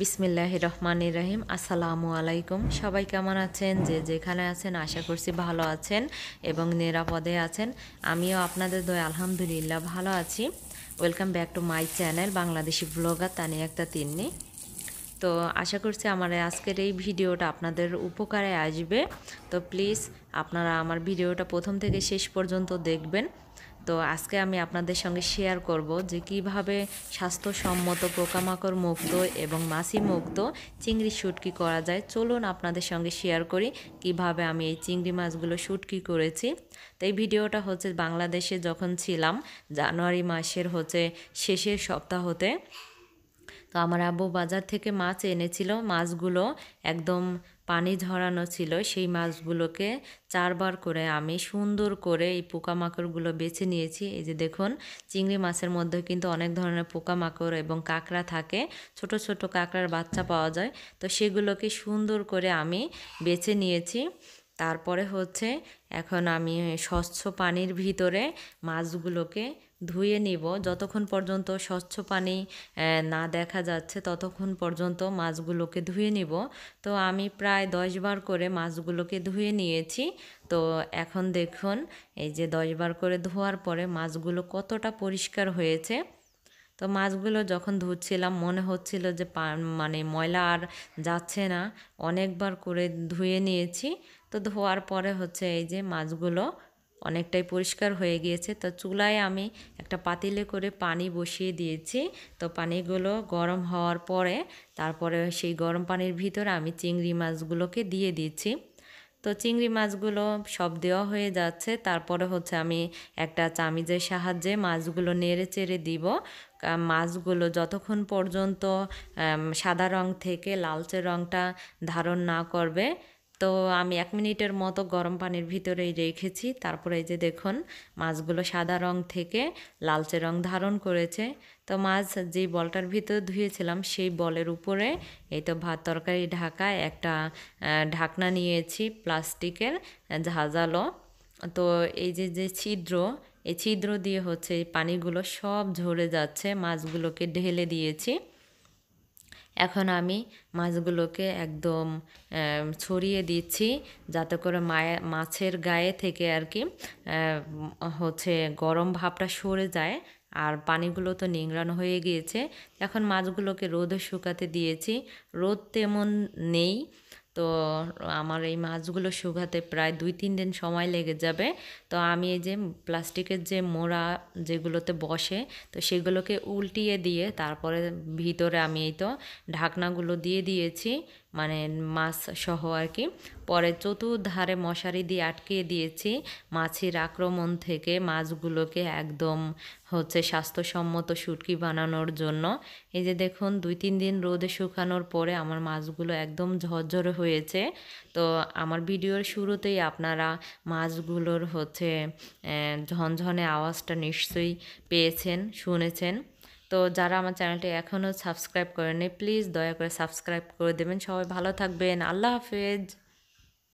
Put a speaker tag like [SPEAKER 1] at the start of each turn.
[SPEAKER 1] বিসমিল্লাহ রহমান ইরাহিম আসসালামু আলাইকুম সবাই কেমন আছেন যে যেখানে আছেন আশা করছি ভালো আছেন এবং নিরাপদে আছেন আমিও আপনাদের দয় আলহামদুলিল্লাহ ভালো আছি welcome back to my channel Bangladeshi blogger Tani একটা তিন্নি তো আশা করছি আমার আজকের এই ভিডিওটা আপনাদের উপকারে আসবে তো প্লিজ আপনারা আমার ভিডিওটা প্রথম থেকে শেষ পর্যন্ত দেখবেন তো আজকে আমি আপনাদের সঙ্গে শেয়ার করব যে কিভাবে স্বাস্থ্যসম্মত পোকামাকড় মুক্ত এবং মাছি মুক্ত চিংড়ি শুটকি করা যায় চলুন আপনাদের সঙ্গে শেয়ার করি কিভাবে আমি এই চিংড়ি মাছগুলো শুটকি করেছি তো এই ভিডিওটা হচ্ছে বাংলাদেশে যখন ছিলাম জানুয়ারি মাসের হচ্ছে শেষের সপ্তাহতে তো আমার আব্বু বাজার থেকে মাছ এনেছিল মাছগুলো একদম পানি ঝরানো ছিল সেই মাছগুলোকে চারবার করে আমি সুন্দর করে এই পোকামাকড়গুলো বেছে নিয়েছি এই যে দেখুন চিংড়ি মাছের মধ্যে কিন্তু অনেক ধরনের পোকামাকড় এবং কাঁকড়া থাকে ছোট ছোট কাঁকড়ার বাচ্চা পাওয়া যায় তো সেগুলোকে সুন্দর করে আমি বেছে নিয়েছি তারপরে হচ্ছে এখন আমি স্বচ্ছ পানির ভিতরে মাছগুলোকে ধুয়ে নিব যতক্ষণ পর্যন্ত স্বচ্ছ পানি না দেখা যাচ্ছে ততক্ষণ পর্যন্ত মাছগুলোকে ধুয়ে নিব তো আমি প্রায় দশ বার করে মাছগুলোকে ধুয়ে নিয়েছি তো এখন দেখুন এই যে দশ বার করে ধোয়ার পরে মাছগুলো কতটা পরিষ্কার হয়েছে তো মাছগুলো যখন ধুচ্ছিলাম মনে হচ্ছিল যে মানে ময়লা আর যাচ্ছে না অনেকবার করে ধুয়ে নিয়েছি তো ধোয়ার পরে হচ্ছে এই যে মাছগুলো অনেকটাই পরিষ্কার হয়ে গিয়েছে তো চুলায় আমি একটা পাতিলে করে পানি বসিয়ে দিয়েছি তো পানিগুলো গরম হওয়ার পরে তারপরে সেই গরম পানির ভিতরে আমি চিংড়ি মাছগুলোকে দিয়ে দিয়েছি তো চিংড়ি মাছগুলো সব দেওয়া হয়ে যাচ্ছে তারপরে হচ্ছে আমি একটা চামিজের সাহায্যে মাছগুলো নেড়ে চেড়ে দিব মাছগুলো যতক্ষণ পর্যন্ত সাদা রং থেকে লালচে রংটা ধারণ না করবে তো আমি এক মিনিটের মতো গরম পানির ভিতরেই রেখেছি তারপরে এই যে দেখুন মাছগুলো সাদা রং থেকে লালচে রং ধারণ করেছে তো মাছ যে বলটার ভিতর ধুয়েছিলাম সেই বলের উপরে এই তো ভাত তরকারি ঢাকায় একটা ঢাকনা নিয়েছি প্লাস্টিকের ঝাঁঝালো তো এই যে যে ছিদ্র এই ছিদ্র দিয়ে হচ্ছে পানিগুলো সব ঝরে যাচ্ছে মাছগুলোকে ঢেলে দিয়েছি এখন আমি মাছগুলোকে একদম ছড়িয়ে দিচ্ছি যাতে করে মায়ের মাছের গায়ে থেকে আর কি হচ্ছে গরম ভাবটা সরে যায় আর পানিগুলো তো নিংড়ানো হয়ে গিয়েছে এখন মাছগুলোকে রোদে শুকাতে দিয়েছি রোদ তেমন নেই তো আমার এই মাছগুলো শুকাতে প্রায় দুই তিন দিন সময় লেগে যাবে তো আমি এই যে প্লাস্টিকের যে মোড়া যেগুলোতে বসে তো সেগুলোকে উল্টিয়ে দিয়ে তারপরে ভিতরে আমি এই তো ঢাকনাগুলো দিয়ে দিয়েছি মানে মাছ সহ আর কি পরে চতুর্ধারে মশারি দিয়ে আটকিয়ে দিয়েছি মাছের আক্রমণ থেকে মাছগুলোকে একদম হচ্ছে স্বাস্থ্যসম্মত শুটকি বানানোর জন্য এই যে দেখুন দুই তিন দিন রোদে শুকানোর পরে আমার মাছগুলো একদম ঝরঝরে হয়েছে তো আমার ভিডিওর শুরুতেই আপনারা মাছগুলোর হচ্ছে ঝনঝনে আওয়াজটা নিশ্চয়ই পেয়েছেন শুনেছেন তো যারা আমার চ্যানেলটি এখনও সাবস্ক্রাইব করেনি প্লিজ দয়া করে সাবস্ক্রাইব করে দেবেন সবাই ভালো থাকবেন আল্লাহ হাফেজ